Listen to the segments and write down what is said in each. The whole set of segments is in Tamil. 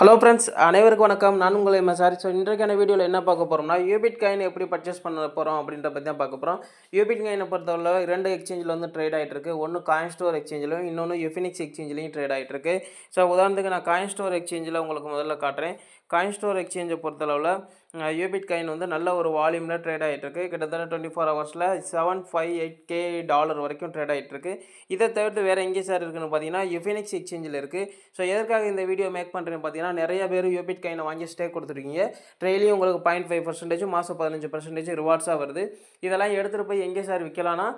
ஹலோ ஃப்ரெண்ட்ஸ் அனைவருக்கும் வணக்கம் நான் உங்களை மசாரி ஸோ இன்றைக்கான வீடியோவில் என்ன பார்க்க போகிறோம்னா யூபிட் காயின் எப்படி பர்ச்சேஸ் பண்ண போகிறோம் அப்படின்ற பற்றி தான் பார்க்க போகிறோம் யூபிட் காயினை பொறுத்தவரை ரெண்டு எக்ஸ்சேஞ்சில் வந்து ட்ரேட் ஆகிட்டுருக்கு ஒன்று காயின் ஸ்டோர் எக்ஸ்சேஞ்சிலும் இன்னொன்று யுஃபினிக்ஸ் எக்ஸ்சேஞ்சிலையும் ட்ரேட் ஆகிட்டுருக்கு ஸோ உதாரணத்துக்கு நான் காயின் ஸ்டோர் எக்ஸ்சேஞ்சில் உங்களுக்கு முதல்ல காட்டுறேன் காயின் ஸ்டோர் எக்ஸ்சேஞ்சை பொறுத்தளவில் யூபிட் காயின் வந்து நல்ல ஒரு வால்யூமில் ட்ரேட் ஆகிட்டுருக்கு கிட்டத்தட்ட டுவெண்ட்டி ஃபோர் ஹவர்ஸில் seven five eight K dollar வரைக்கும் ட்ரேட் ஆகிட்டுருக்கு இதை தவிர்த்து வேறு எங்கே சார் இருக்குன்னு பார்த்தீங்கன்னா யுஃபினிக்ஸ் எக்ஸ்சேஞ்சில் இருக்குது ஸோ எதற்காக இந்த வீடியோ மேக் பண்ணுறேன்னு பார்த்தீங்கன்னா நிறைய பேர் யூபிட் காயினை வாங்கி ஸ்டே கொடுத்துருக்கீங்க ட்ரெயிலையும் உங்களுக்கு பாயிண்ட் ஃபைவ் பர்சன்டேஜ் மாதம் பதினஞ்சு பர்சன்டேஜ் ரிவார்ட்ஸாக வருது இதெல்லாம் எடுத்துகிட்டு போய் எங்கே சார் விற்கலாம்னா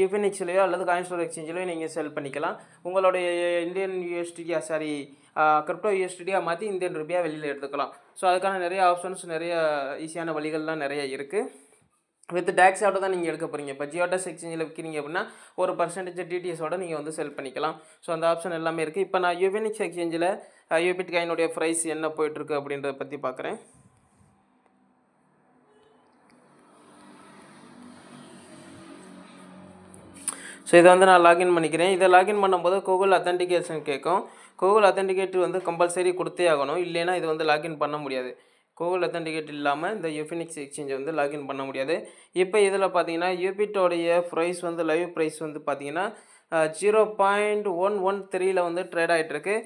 யுஃபினிக்ஸ்லையோ அல்லது காயின் ஸ்டோர் எக்ஸ்சேஞ்சிலையோ நீங்கள் செல் பண்ணிக்கலாம் உங்களுடைய இந்தியன் யூஎஸ்டி சாரி கிரிப்டோ யூஎஸ்டியாக மாற்றி இந்தியன் ரூபியாக வெளியில் எடுத்துக்கலாம் ஸோ அதுக்கான நிறைய ஆப்ஷன்ஸ் நிறைய ஈஸியான வழிகள்லாம் நிறைய இருக்குது வித் டேக்ஸோட தான் நீங்கள் எடுக்க போகிறீங்க இப்போ ஜியோடெஸ் எக்ஸ்சேஞ்சில் விற்கிறீங்க அப்படின்னா ஒரு பர்சன்டேஜ் டிடிஎஸோட நீங்கள் வந்து செல் பண்ணிக்கலாம் ஸோ அந்த ஆப்ஷன் எல்லாமே இருக்குது இப்போ நான் யூபினிக்ஸ் எக்ஸ்சேஞ்சில் யூபிட் காயினுடைய ப்ரைஸ் என்ன போயிட்டுருக்கு அப்படின்றத பற்றி பார்க்குறேன் ஸோ இதை வந்து நான் லாகின் பண்ணிக்கிறேன் இதை லாகின் பண்ணும்போது கூகுள் அத்தன்டிகேஷன் கேட்கும் கூகுள் அத்தன்டிகேட் வந்து கம்பல்சரி கொடுத்தே ஆகணும் இல்லைன்னா இது வந்து லாகின் பண்ண முடியாது கூகுள் அத்தன்டிகேட் இல்லாமல் இந்த யூஃபினிக்ஸ் எக்ஸ்சேஞ்ச் வந்து லாகின் பண்ண முடியாது இப்போ இதில் பார்த்தீங்கன்னா யூபிட்டோடைய ப்ரைஸ் வந்து லைவ் ப்ரைஸ் வந்து பார்த்தீங்கன்னா ஜீரோ பாயிண்ட் ஒன் ஒன் த்ரீயில் வந்து ட்ரேட் ஆகிட்டுருக்கு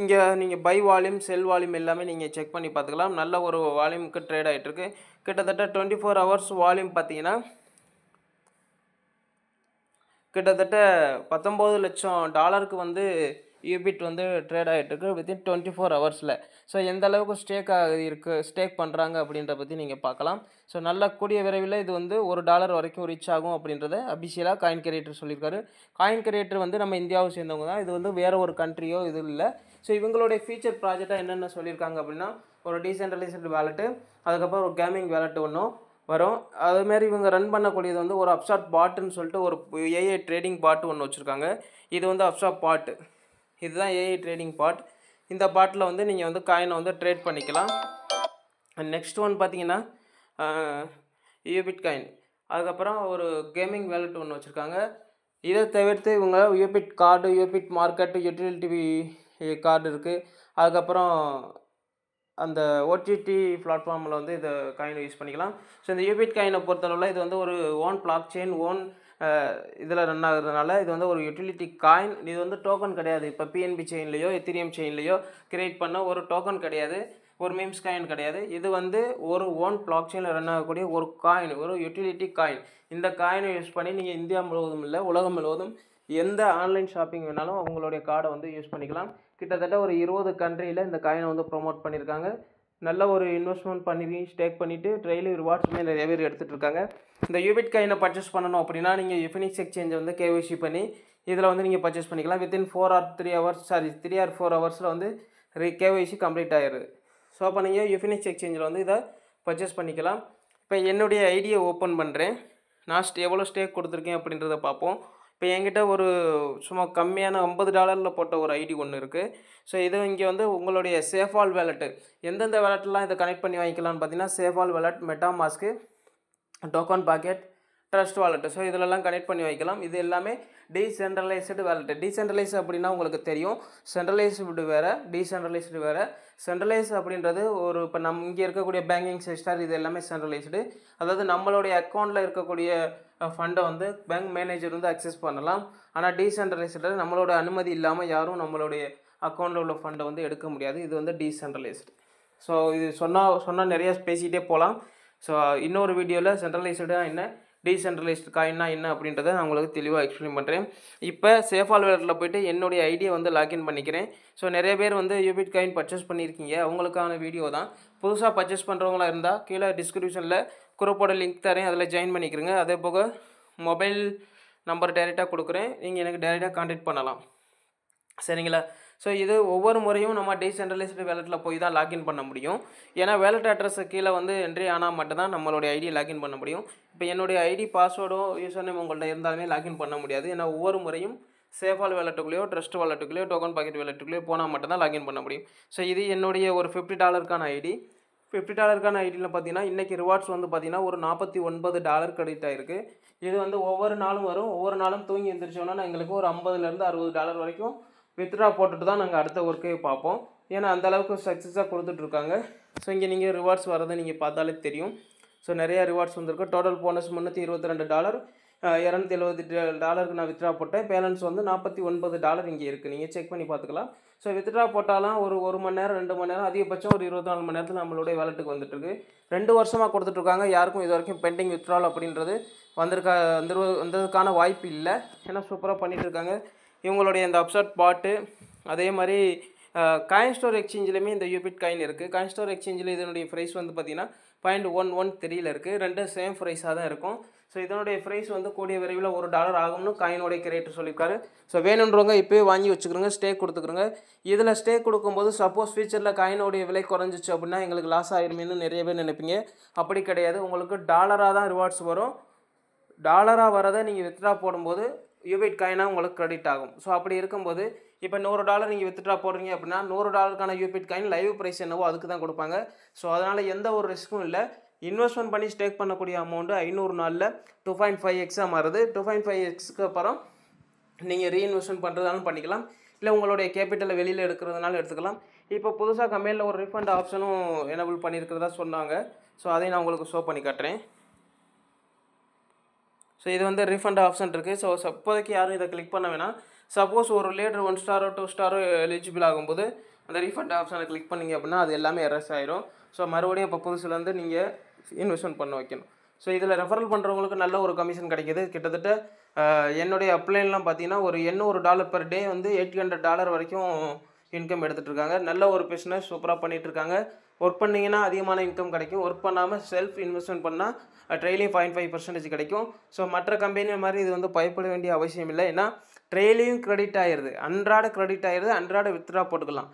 இங்கே நீங்கள் பை வால்யூம் செல் வால்யூம் எல்லாமே நீங்கள் செக் பண்ணி பார்த்துக்கலாம் நல்ல ஒரு வால்யூமுக்கு ட்ரேட் ஆகிட்டுருக்கு கிட்டத்தட்ட டுவெண்ட்டி ஃபோர் ஹவர்ஸ் வால்யூம் பார்த்தீங்கன்னா கிட்டத்தட்ட பத்தொம்போது லட்சம் டாலருக்கு வந்து யூபிட் வந்து ட்ரேட் ஆகிட்டுருக்கு வித்தின் டுவெண்ட்டி ஃபோர் ஹவர்ஸில் ஸோ எந்த அளவுக்கு ஸ்டேக் ஆகிருக்கு ஸ்டேக் பண்ணுறாங்க அப்படின்ற பற்றி நீங்கள் பார்க்கலாம் ஸோ நல்ல கூடிய விரைவில் இது வந்து ஒரு டாலர் வரைக்கும் ரீச் ஆகும் அப்படின்றத அபிஷியலாக காயின் கிரியேட்டர் சொல்லியிருக்காரு காயின் கிரியேட்டர் வந்து நம்ம இந்தியாவை சேர்ந்தவங்க தான் இது வந்து வேறு ஒரு கண்ட்ரியோ இது இல்லை ஸோ இவங்களுடைய ஃபியூச்சர் ப்ராஜெக்டாக என்னென்ன சொல்லியிருக்காங்க அப்படின்னா ஒரு டீசென்ட்ரலைஸ்டு வேலெட்டு அதுக்கப்புறம் ஒரு கேமிங் வேலெட்டு ஒன்றும் வரும் அதுமாரி இவங்க ரன் பண்ணக்கூடியது வந்து ஒரு அப்சாப் பாட்டுன்னு சொல்லிட்டு ஒரு ஏஐ ட்ரேடிங் பாட்டு ஒன்று வச்சுருக்காங்க இது வந்து அப்சாப் பாட்டு இதுதான் ஏஐ ட்ரேடிங் பாட் இந்த பாட்டில் வந்து நீங்கள் வந்து காயினை வந்து ட்ரேட் பண்ணிக்கலாம் நெக்ஸ்ட் ஒன் பார்த்தீங்கன்னா யூபிட் காயின் அதுக்கப்புறம் ஒரு கேமிங் வேலட் ஒன்று வச்சுருக்காங்க இதை தவிர்த்து இவங்க Yubit card Yubit market utility card இருக்குது அதுக்கப்புறம் அந்த ஓடிடி பிளாட்ஃபார்மில் வந்து இதை காயினை யூஸ் பண்ணிக்கலாம் ஸோ இந்த யூபிட் காயினை பொறுத்தளவில் இது வந்து ஒரு ஓன் பிளாக் செயின் ஓன் இதில் ரன் ஆகுறதுனால இது வந்து ஒரு யூட்டிலிட்டி காயின் இது வந்து டோக்கன் கிடையாது இப்போ பிஎன்பி செயின்லேயோ எத்திரியம் செயின்லேயோ கிரியேட் பண்ண ஒரு டோக்கன் கிடையாது ஒரு மீம்ஸ் காயின் கிடையாது இது வந்து ஒரு ஓன் பிளாக் செயினில் ரன் ஆகக்கூடிய ஒரு காயின் ஒரு யூட்டிலிட்டி காயின் இந்த காயினை யூஸ் பண்ணி நீங்கள் இந்தியா முழுவதும் இல்லை உலகம் முழுவதும் எந்த ஆன்லைன் ஷாப்பிங் வேணாலும் உங்களுடைய கார்டை வந்து யூஸ் பண்ணிக்கலாம் கிட்டத்தட்ட ஒரு இருபது கண்ட்ரியில் இந்த காயினை வந்து ப்ரொமோட் பண்ணியிருக்காங்க நல்ல ஒரு இன்வெஸ்ட்மெண்ட் பண்ணி ஸ்டேக் பண்ணிவிட்டு ட்ரெயிலு ரிவார்ட்ஸுமே நிறைய பேர் எடுத்துகிட்ருக்காங்க இந்த யூபிட் காயினை பர்ச்சேஸ் பண்ணணும் அப்படின்னா நீங்கள் யுஃபினிக்ஸ் எக்ஸ்சேஞ்சை வந்து கேவிசி பண்ணி இதில் வந்து நீங்கள் பர்ச்சேஸ் பண்ணிக்கலாம் within four or three hours sorry three or four ஹவர்ஸில் வந்து ரீ கேவைசி கம்ப்ளீட் ஆயிடுது ஸோ அப்போ நீங்கள் யூஃபினிக்ஸ் எக்ஸ்சேஞ்சில் வந்து இதை பர்ச்சேஸ் பண்ணிக்கலாம் இப்போ என்னுடைய ஐடியை ஓப்பன் பண்ணுறேன் நான் ஸ்டே எவ்வளோ ஸ்டேக் கொடுத்துருக்கேன் அப்படின்றத பார்ப்போம் இப்போ என்கிட்ட ஒரு சும்மா கம்மியான ஐம்பது டாலரில் போட்ட ஒரு ஐடி ஒன்று இருக்குது ஸோ இது இங்கே வந்து உங்களுடைய சேஃபால் வேலெட்டு எந்தெந்த வேலெட்லாம் இதை கனெக்ட் பண்ணி வாங்கிக்கலாம்னு பார்த்தீங்கன்னா SafePal Meta MetaMask Token Pocket Trust Wallet so இதிலெல்லாம் கனெக்ட் பண்ணி வைக்கலாம் இது எல்லாமே டீசென்ட்ரலைஸ்டு வேலட் டீசென்ட்ரலைஸ் அப்படின்னா உங்களுக்கு தெரியும் சென்ட்ரலைஸ்டு வேறு டீசென்ட்ரலைஸ்டு வேறு சென்ட்ரலைஸ் அப்படின்றது ஒரு இப்போ நம் இங்கே இருக்கக்கூடிய பேங்கிங் சிஸ்டர் இது எல்லாமே சென்ட்ரலைஸ்டு அதாவது நம்மளுடைய அக்கௌண்ட்டில் இருக்கக்கூடிய ஃபண்டை வந்து பேங்க் மேனேஜர் வந்து அக்சஸ் பண்ணலாம் ஆனால் டீசென்ட்ரலைஸ்டு நம்மளோட அனுமதி இல்லாமல் யாரும் நம்மளுடைய அக்கௌண்ட்டில் உள்ள ஃபண்டை வந்து எடுக்க முடியாது இது வந்து டீசென்ட்ரலைஸ்டு ஸோ இது சொன்னால் சொன்னால் நிறையா பேசிக்கிட்டே போகலாம் ஸோ இன்னொரு வீடியோவில் சென்ட்ரலைஸ்டாக என்ன டீசென்ட்ரலைஸ்டு காயின்னா என்ன அப்படின்றத நான் உங்களுக்கு தெளிவாக எக்ஸ்பிளைன் பண்ணுறேன் இப்போ சேஃபால் வேலட்டில் போய்ட்டு என்னுடைய ஐடியை வந்து லாக்இன் பண்ணிக்கிறேன் ஸோ நிறைய பேர் வந்து யூபிட் காயின் பர்ச்சேஸ் பண்ணியிருக்கீங்க அவங்களுக்கான வீடியோ தான் புதுசாக பர்ச்சேஸ் பண்ணுறவங்களா இருந்தால் கீழே டிஸ்கிரிப்ஷனில் குரூப்போட லிங்க் தரேன் அதில் ஜாயின் பண்ணிக்கிறேங்க அதே போக மொபைல் நம்பர் டைரெக்டாக கொடுக்குறேன் நீங்கள் எனக்கு டைரெக்டாக கான்டெக்ட் பண்ணலாம் சரிங்களா ஸோ இது ஒவ்வொரு முறையும் நம்ம டீசென்ட்ரலைஸ்டு வேலெட்டில் போய் தான் லாகின் பண்ண முடியும் ஏன்னா வேலெட் அட்ரஸ் கீழே வந்து என்ட்ரி ஆனால் மட்டும்தான் நம்மளுடைய ஐடி லாக்இன் பண்ண முடியும் இப்போ என்னுடைய ஐடி பாஸ்வேர்டோ யூஸ் பண்ணி உங்கள்கிட்ட இருந்தாலுமே லாகின் பண்ண முடியாது ஏன்னா ஒவ்வொரு முறையும் சேஃபால் வேலெட்டுக்குள்ளேயோ ட்ரஸ்ட் வேலெட்டுக்குள்ளேயோ டோக்கன் பாக்கெட் வேலெட்டுக்குள்ளேயோ போனால் மட்டும்தான் லாகின் பண்ண முடியும் ஸோ இது என்னுடைய ஒரு ஃபிஃப்டி டாலருக்கான ஐடி ஃபிஃப்டி டாலருக்கான ஐடியில் பார்த்தீங்கன்னா இன்றைக்கி ரிவார்ட்ஸ் வந்து பார்த்தீங்கன்னா ஒரு நாற்பத்தி ஒன்பது டாலர் கிரெடிட் ஆகிருக்கு இது வந்து ஒவ்வொரு நாளும் வரும் ஒவ்வொரு நாளும் தூங்கி எழுந்திரிச்சோன்னா எங்களுக்கு ஒரு ஐம்பதுலேருந்து அறுபது டாலர் வரைக்கும் வித்ட்ரா போட்டுட்டு தான் நாங்கள் அடுத்த ஒர்க்கே பார்ப்போம் ஏன்னா அந்தளவுக்கு சக்ஸஸாக கொடுத்துட்ருக்காங்க ஸோ இங்கே நீங்கள் ரிவார்ட்ஸ் வரதை நீங்கள் பார்த்தாலே தெரியும் ஸோ நிறையா ரிவார்ட்ஸ் வந்திருக்கு டோட்டல் போனஸ் முந்நூற்றி இருபத்தி ரெண்டு டாலர் இரநூத்தி எழுபத்தி டாலருக்கு நான் வித்ட்ரா போட்டேன் பேலன்ஸ் வந்து நாற்பத்தி ஒன்பது டாலர் இங்கே இருக்குது நீங்கள் செக் பண்ணி பார்த்துக்கலாம் ஸோ வித்ட்ரா போட்டாலாம் ஒரு ஒரு மணி நேரம் ரெண்டு மணி நேரம் அதிகபட்சம் ஒரு இருபத்தி நாலு மணி நேரத்தில் நம்மளுடைய வேலெட்டுக்கு வந்துட்டுருக்கு ரெண்டு வருஷமாக கொடுத்துட்ருக்காங்க யாருக்கும் இது வரைக்கும் பெண்டிங் வித்ட்ரால் அப்படின்றது வந்திருக்க வந்துரு வந்ததுக்கான வாய்ப்பு இல்லை ஏன்னா சூப்பராக பண்ணிகிட்ருக்காங்க இவங்களுடைய இந்த அப்சர்ட் பாட்டு அதே மாதிரி காயின் ஸ்டோர் எக்ஸ்சேஞ்சிலுமே இந்த யூபிட் காயின் இருக்குது காயின் ஸ்டோர் எக்ஸ்சேஞ்சில் இதனுடைய ப்ரைஸ் வந்து பார்த்திங்கன்னா பாயிண்ட் ஒன் ஒன் த்ரீல இருக்குது ரெண்டு சேம் ப்ரைஸாக தான் இருக்கும் ஸோ இதனுடைய ப்ரைஸ் வந்து கூடிய விரைவில் ஒரு டாலர் ஆகும்னு காயினுடைய கிரியேட்டர் சொல்லியிருக்காரு ஸோ வேணுன்றவங்க இப்போயே வாங்கி வச்சுக்கிறோங்க ஸ்டே கொடுத்துக்கிறோங்க இதில் ஸ்டே கொடுக்கும்போது சப்போஸ் ஃபியூச்சரில் காயினுடைய விலை குறைஞ்சிச்சு அப்படின்னா எங்களுக்கு லாஸ் ஆகிடுமேன்னு நிறைய பேர் நினைப்பீங்க அப்படி கிடையாது உங்களுக்கு டாலராக தான் ரிவார்ட்ஸ் வரும் டாலராக வரதை நீங்கள் வித்ரா போடும்போது யூபிட் காயினாக உங்களுக்கு க்ரெடிட் ஆகும் ஸோ அப்படி இருக்கும்போது இப்போ நூறு டாலர் நீங்கள் வித்ட்ரா போடுறீங்க அப்படின்னா நூறு டாலருக்கான யூபிட் காயின் லைவ் ப்ரைஸ் என்னவோ அதுக்கு தான் கொடுப்பாங்க ஸோ அதனால் எந்த ஒரு ரிஸ்க்கும் இல்லை இன்வெஸ்ட்மெண்ட் பண்ணி ஸ்டேக் பண்ணக்கூடிய அமௌண்ட்டு ஐநூறு நாளில் டூ பாயிண்ட் ஃபைவ் எக்ஸாக மாறுது டூ பாயிண்ட் ஃபைவ் எக்ஸ்க்கு அப்புறம் நீங்கள் ரீஇன்வெஸ்ட்மெண்ட் பண்ணுறதாலும் பண்ணிக்கலாம் இல்லை உங்களுடைய கேபிட்டலை வெளியில் எடுக்கிறதுனால எடுத்துக்கலாம் இப்போ புதுசாக கம்பெனியில் ஒரு ரீஃபண்ட் ஆப்ஷனும் எனபிள் பண்ணியிருக்கிறதா சொன்னாங்க ஸோ அதையும் நான் உங்களுக்கு ஷோ பண்ணி காட்டுறேன் ஸோ இது வந்து ரீஃபண்ட் ஆப்ஷன் இருக்குது ஸோ இப்போதைக்கு யாரும் இதை கிளிக் பண்ண வேணாம் சப்போஸ் ஒரு லேட்ரு ஒன் ஸ்டாரோ டூ ஸ்டாரோ எலிஜிபிள் ஆகும்போது அந்த ரீஃபண்ட் ஆப்ஷனை கிளிக் பண்ணிங்க அப்படின்னா அது எல்லாமே எரஸ் ஆயிரும் ஸோ மறுபடியும் இப்போ புதுசுலேருந்து நீங்கள் இன்வெஸ்ட்மெண்ட் பண்ண வைக்கணும் ஸோ இதில் ரெஃபரல் பண்ணுறவங்களுக்கு நல்ல ஒரு கமிஷன் கிடைக்கிது கிட்டத்தட்ட என்னுடைய அப்ளைன்லாம் பார்த்தீங்கன்னா ஒரு எண்ணூறு டாலர் பர் டே வந்து எயிட் ஹண்ட்ரட் டாலர் வரைக்கும் இன்கம் எடுத்துகிட்ருக்காங்க நல்ல ஒரு பிஸ்னஸ் சூப்பராக பண்ணிகிட்ருக்காங்க ஒர்க் பண்ணிங்கன்னா அதிகமான இன்கம் கிடைக்கும் ஒர்க் பண்ணாமல் செல்ஃப் இன்வெஸ்ட்மெண்ட் பண்ணால் ட்ரெயிலையும் பாயிண்ட் ஃபைவ் பர்சன்டேஜ் கிடைக்கும் ஸோ மற்ற கம்பெனி மாதிரி இது வந்து பயப்பட வேண்டிய அவசியம் இல்லை ஏன்னா ட்ரெயிலையும் கிரெடிட் ஆயிடுது அன்றாட கிரெடிட் ஆயிடுது அன்றாட வித்ரா போட்டுக்கலாம்